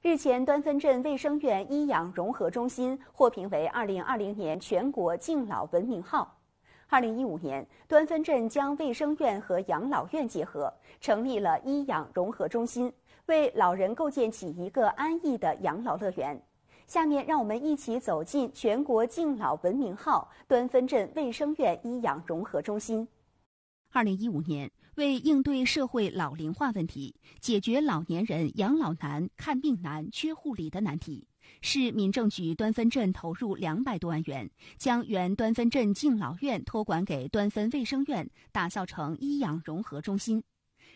日前，端芬镇卫生院医养融合中心获评为二零二零年全国敬老文明号。二零一五年，端芬镇将卫生院和养老院结合，成立了医养融合中心，为老人构建起一个安逸的养老乐园。下面，让我们一起走进全国敬老文明号——端芬镇卫生院医养融合中心。二零一五年。为应对社会老龄化问题，解决老年人养老难、看病难、缺护理的难题，市民政局端分镇投入两百多万元，将原端分镇敬老院托管给端分卫生院，打造成医养融合中心。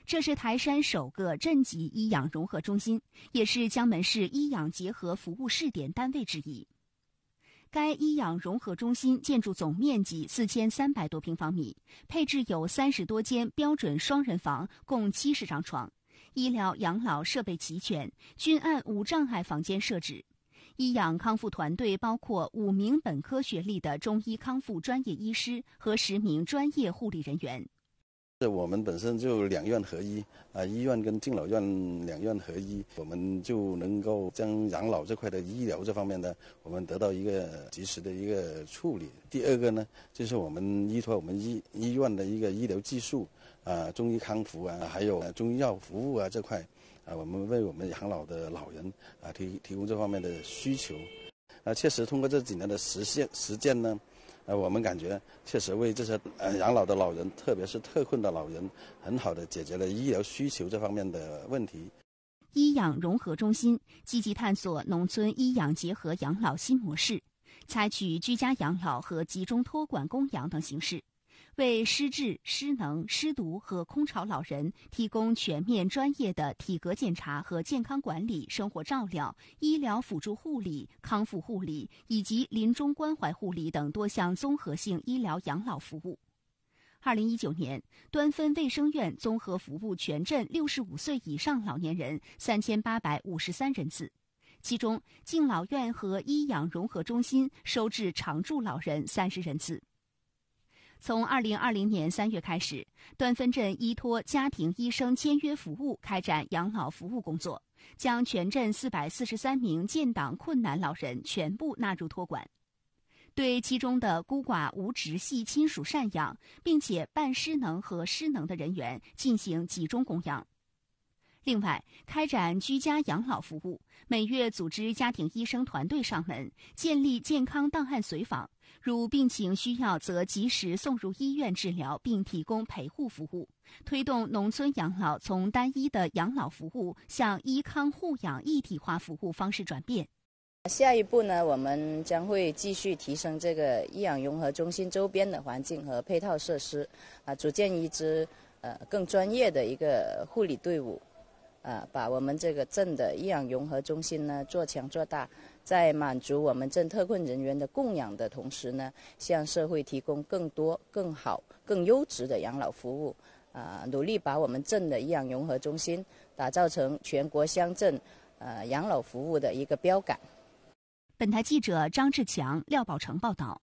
这是台山首个镇级医养融合中心，也是江门市医养结合服务试点单位之一。该医养融合中心建筑总面积四千三百多平方米，配置有三十多间标准双人房，共七十张床，医疗养老设备齐全，均按无障碍房间设置。医养康复团队包括五名本科学历的中医康复专业医师和十名专业护理人员。是我们本身就两院合一啊，医院跟敬老院两院合一，我们就能够将养老这块的医疗这方面呢，我们得到一个及时的一个处理。第二个呢，就是我们依托我们医医院的一个医疗技术啊，中医康复啊，还有中医药服务啊这块啊，我们为我们养老的老人啊提提供这方面的需求啊。确实，通过这几年的实现实践呢。呃，我们感觉确实为这些呃养老的老人，特别是特困的老人，很好的解决了医疗需求这方面的问题。医养融合中心积极探索农村医养结合养老新模式，采取居家养老和集中托管供养等形式。为失智、失能、失独和空巢老人提供全面专业的体格检查和健康管理、生活照料、医疗辅助护理、康复护理以及临终关怀护理等多项综合性医疗养老服务。二零一九年，端分卫生院综合服务全镇六十五岁以上老年人三千八百五十三人次，其中敬老院和医养融合中心收治常住老人三十人次。从二零二零年三月开始，端芬镇依托家庭医生签约服务开展养老服务工作，将全镇四百四十三名建档困难老人全部纳入托管，对其中的孤寡无直系亲属赡养并且半失能和失能的人员进行集中供养。另外，开展居家养老服务，每月组织家庭医生团队上门，建立健康档案随访。如病情需要，则及时送入医院治疗，并提供陪护服务，推动农村养老从单一的养老服务向医康护养一体化服务方式转变。下一步呢，我们将会继续提升这个医养融合中心周边的环境和配套设施，啊，组建一支呃更专业的一个护理队伍。呃，把我们这个镇的医养融合中心呢做强做大，在满足我们镇特困人员的供养的同时呢，向社会提供更多、更好、更优质的养老服务。啊，努力把我们镇的医养融合中心打造成全国乡镇呃养老服务的一个标杆。本台记者张志强、廖宝成报道。